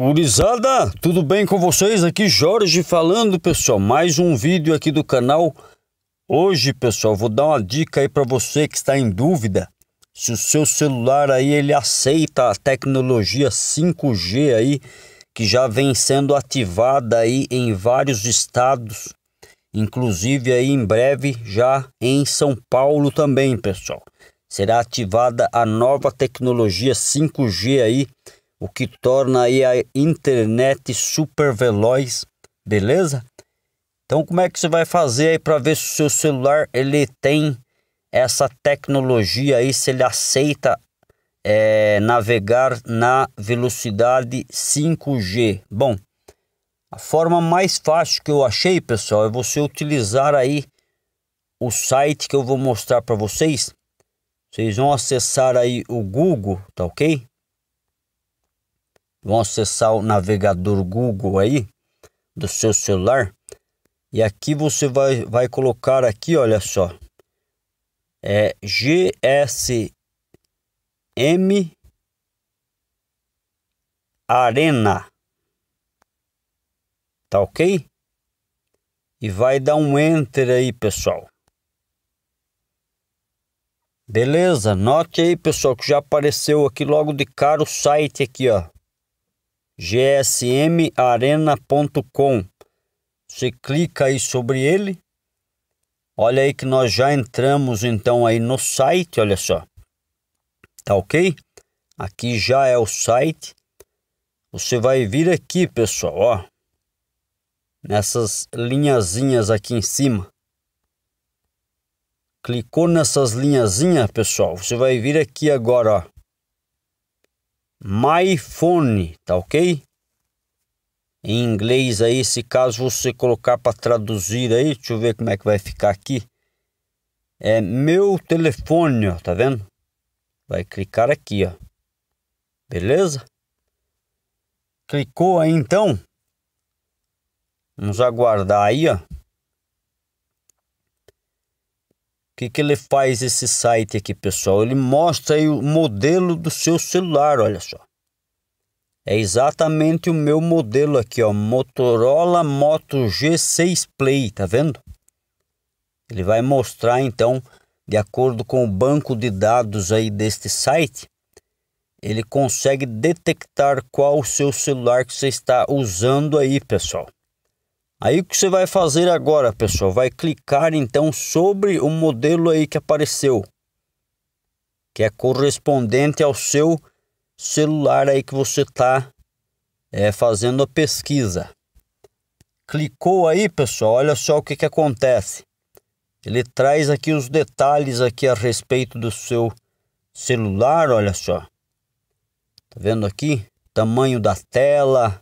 Curizada, tudo bem com vocês? Aqui Jorge falando, pessoal. Mais um vídeo aqui do canal. Hoje, pessoal, vou dar uma dica aí para você que está em dúvida se o seu celular aí ele aceita a tecnologia 5G aí que já vem sendo ativada aí em vários estados, inclusive aí em breve já em São Paulo também, pessoal. Será ativada a nova tecnologia 5G aí o que torna aí a internet super veloz, beleza? Então como é que você vai fazer aí para ver se o seu celular ele tem essa tecnologia aí, se ele aceita é, navegar na velocidade 5G? Bom, a forma mais fácil que eu achei, pessoal, é você utilizar aí o site que eu vou mostrar para vocês. Vocês vão acessar aí o Google, tá ok? vão acessar o navegador Google aí do seu celular e aqui você vai, vai colocar aqui, olha só, é GSM Arena, tá ok? E vai dar um Enter aí, pessoal. Beleza, note aí, pessoal, que já apareceu aqui logo de cara o site aqui, ó gsmarena.com. Você clica aí sobre ele. Olha aí que nós já entramos então aí no site, olha só. Tá OK? Aqui já é o site. Você vai vir aqui, pessoal, ó. Nessas linhazinhas aqui em cima. Clicou nessas linhazinhas, pessoal, você vai vir aqui agora, ó My phone, tá ok? Em inglês aí, se caso você colocar para traduzir aí, deixa eu ver como é que vai ficar aqui. É meu telefone, ó, tá vendo? Vai clicar aqui, ó. Beleza? Clicou aí então? Vamos aguardar aí, ó. que, que ele faz esse site aqui, pessoal? Ele mostra aí o modelo do seu celular, olha só. É exatamente o meu modelo aqui, ó, Motorola Moto G6 Play, tá vendo? Ele vai mostrar então, de acordo com o banco de dados aí deste site, ele consegue detectar qual o seu celular que você está usando aí, pessoal. Aí o que você vai fazer agora, pessoal? Vai clicar então sobre o modelo aí que apareceu, que é correspondente ao seu celular aí que você está é, fazendo a pesquisa. Clicou aí, pessoal. Olha só o que, que acontece. Ele traz aqui os detalhes aqui a respeito do seu celular. Olha só. Tá vendo aqui? Tamanho da tela,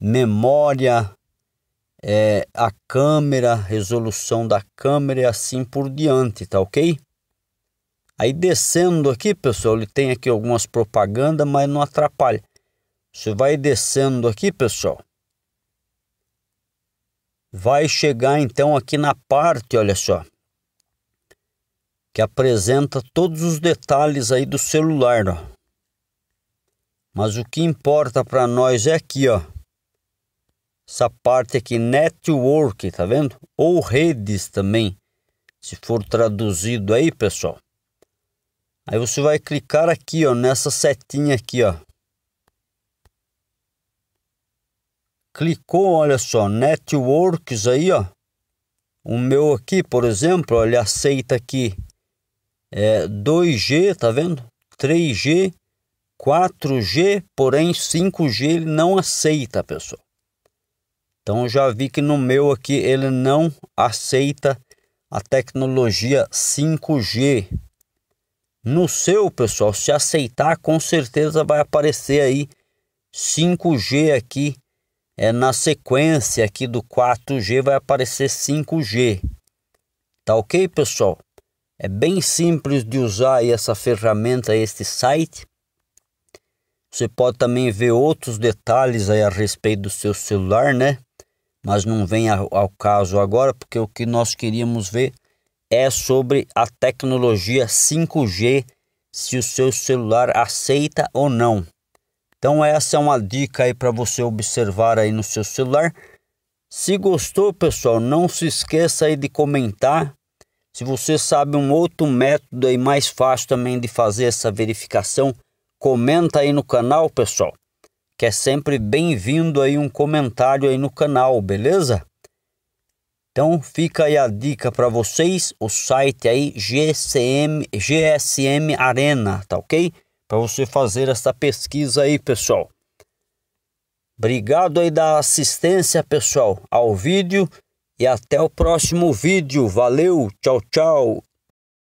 memória, é, a câmera, resolução da câmera e assim por diante, tá ok? Aí descendo aqui, pessoal, ele tem aqui algumas propagandas, mas não atrapalha. Você vai descendo aqui, pessoal. Vai chegar então aqui na parte, olha só, que apresenta todos os detalhes aí do celular, ó. Mas o que importa para nós é aqui, ó essa parte aqui, network, tá vendo? Ou redes também, se for traduzido aí, pessoal. Aí você vai clicar aqui, ó, nessa setinha aqui, ó. Clicou, olha só, networks aí, ó. O meu aqui, por exemplo, ó, ele aceita aqui é 2G, tá vendo? 3G, 4G, porém 5G ele não aceita, pessoal. Então eu já vi que no meu aqui ele não aceita a tecnologia 5G. No seu, pessoal, se aceitar, com certeza vai aparecer aí 5G aqui. É na sequência aqui do 4G vai aparecer 5G. Tá OK, pessoal? É bem simples de usar essa ferramenta, este site. Você pode também ver outros detalhes aí a respeito do seu celular, né? mas não vem ao, ao caso agora, porque o que nós queríamos ver é sobre a tecnologia 5G, se o seu celular aceita ou não. Então essa é uma dica aí para você observar aí no seu celular. Se gostou, pessoal, não se esqueça aí de comentar. Se você sabe um outro método aí mais fácil também de fazer essa verificação, comenta aí no canal, pessoal que é sempre bem-vindo aí um comentário aí no canal, beleza? Então fica aí a dica para vocês, o site aí GCM, GSM Arena, tá ok? Para você fazer essa pesquisa aí, pessoal. Obrigado aí da assistência, pessoal, ao vídeo e até o próximo vídeo. Valeu, tchau, tchau.